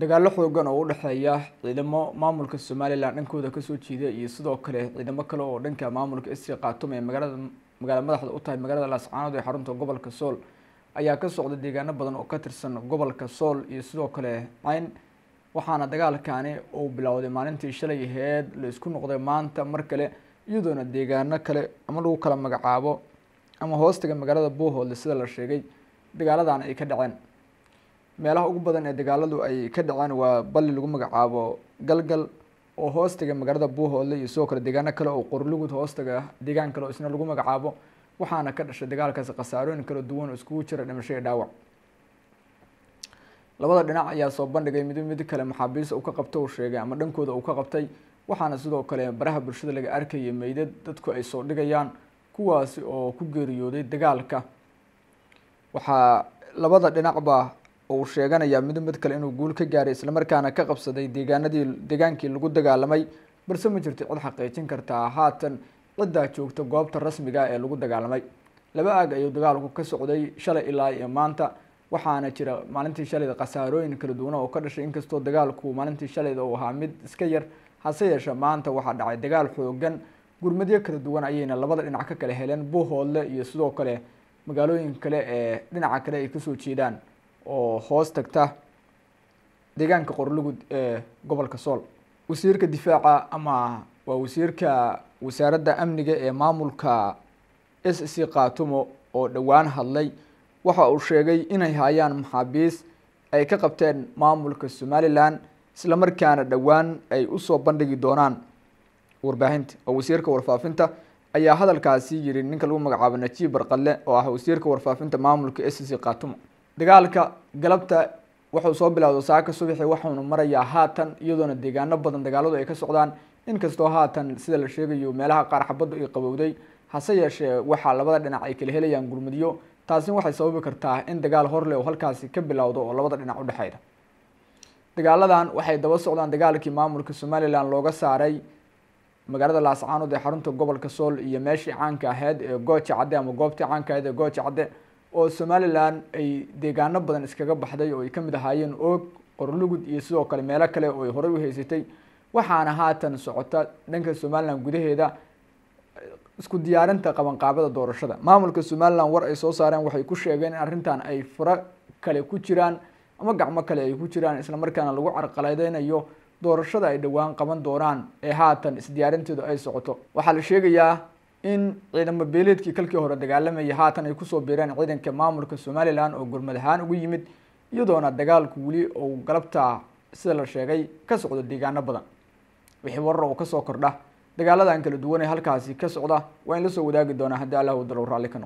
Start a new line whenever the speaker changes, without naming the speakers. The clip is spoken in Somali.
dagaalo xoogan oo u dhexeeya ciidamo maamulka somalilan dhankooda kasoo jiida iyo sidoo kale ciidamo kale oo dhanka maamulka isri kaatum ee magaalada magaala madaxda u tahay magaalada laascaanood ee xarunta gobolka sool ayaa ka socda deegaano badan oo ka tirsan gobolka sool iyo sidoo kale cayn waxaana dagaalkaani uu bilowday maalintii shalay aheed la isku noqday maanta mar kale iyadoona deegaano kale ama lagu kala magacaabo ama hoostaga magaalada buuhoodle sida la sheegay dagaaladan ay ka dhaceen meelaha ugu badan ee dagaaladu ay ka dhaceen waa balli lagu magacaabo galgal oo hoostaga magaalada buuhoodle iyo sidoo kale deegaano kale oo qorlugud hoostaga deegaan kale oo isna lagu magacaabo waxaana ka dhashay dagaalkaasi khasaarooyin kala duwan oo iskugu jira dhimasho dhaawac labada dhinac ayaa soo bandhigay mid mid kale maxaabiis uu ka qabto uu sheegay ama dhankooda uu ka qabtay waxaana sidoo kale baraha bulshada laga arkaya meydad dadku ay soo dhigayaan kuwaasi oo ku geeriyooday dagaalka waxaa labada dhinacba uu sheeganayaa midu mid kale inuu guul ka gaaray islamarkaana ka qabsaday deegaanadii deegaankii lagu dagaalamay balse ma jirto cid xaqiijin kartaa haatan ciddaa joogta goobta rasmiga ah ee lagu dagaalamay laba aag ayuu dagaalku ka socday shalay ilaa iyo maanta waxaana jira maalintii shalayda khasaarooyin kala duwana oo ka dhashay inkastoo dagaalku maalintii shalayda uu ahaa mid iska yar hase yeeshee maanta waxaa dhacay dagaal xoogan gurmadyo kala duwan ayayna labada dhinac ka kale heleen buuhoodle iyo sidoo kale magaalooyin kale ee dhinaca kale ay kasoo jeedaan oo hoos tagta deegaanka qorlugud ee gobolka sool wasiirka difaaca ama waa wasiirka wasaaradda amniga ee maamulka s c khaatumo oo dhowaan hadlay waxa uu sheegay inay hayaan maxaabiis ay ka qabteen maamulka somalilan isla markaana dhowaan ay usoo bandhigi doonaan warbaahinta oo wasiirka warfaafinta ayaa hadalkaasi yiri ninka lagu magacaabo najiib barqalle oo ah wasiirka warfaafinta maamulka s c khaatumo dagaalka galabta wuxuu soo bilowda saaka subaxii waxuuna marayaa haatan iyadoona deegaano badan dagaaladu ay ka socdaan inkastoo haatan sida la sheegayo meelaha qaar xabaddu ay qabowday hase yeeshee waxaa labada dhinac ay kala helayaan gurmudyo taasina waxay sababi kartaa in dagaal horle oo halkaasi ka bilowdo oo labada dhinac u dhexeyda dagaaladan waxay daba socdaan dagaalkii maamulka somalilan looga saaray magaalada laascaanood ee xarunta gobolka sool iyo meeshii caanka ahayd ee gooja cadde ama goobtii caanka aheyd ee gooja cadde oo somalilan ay deegaano badan iskaga baxday oo ay mid ahaayeen oog qorlugud iyo sidoo kale meelo kale oo ay horey u haysatay waxaana haatan socota dhanka somalilan gudaheeda isku diyaarinta qabanqaabada doorashada maamulka somalilan war ay soo saareen waxay ku sheegeen in arrintan ay furo kale ku jiraan ama gacmo kale ay ku jiraan islamarkaana lagu carqaladeynayo doorashada ay dhowaan qaban doonaan ee haatan isdiyaarinteedu ay socoto waxaa la sheegayaa in ciidamo beeleedkii kalkii hore dagaalamayay haatan ay kusoo beereen ciidanka maamulka somalilan oo gurmad ahaan ugu yimid iyadoona dagaalku weli uu galabtaa sida la sheegay ka socdo deegaano badan wixii warar oo kasoo kordha dagaaladan kala duwan ee halkaasi ka socda waa in lasoo wadaagi doonaa haddii allahu dalow raalli ka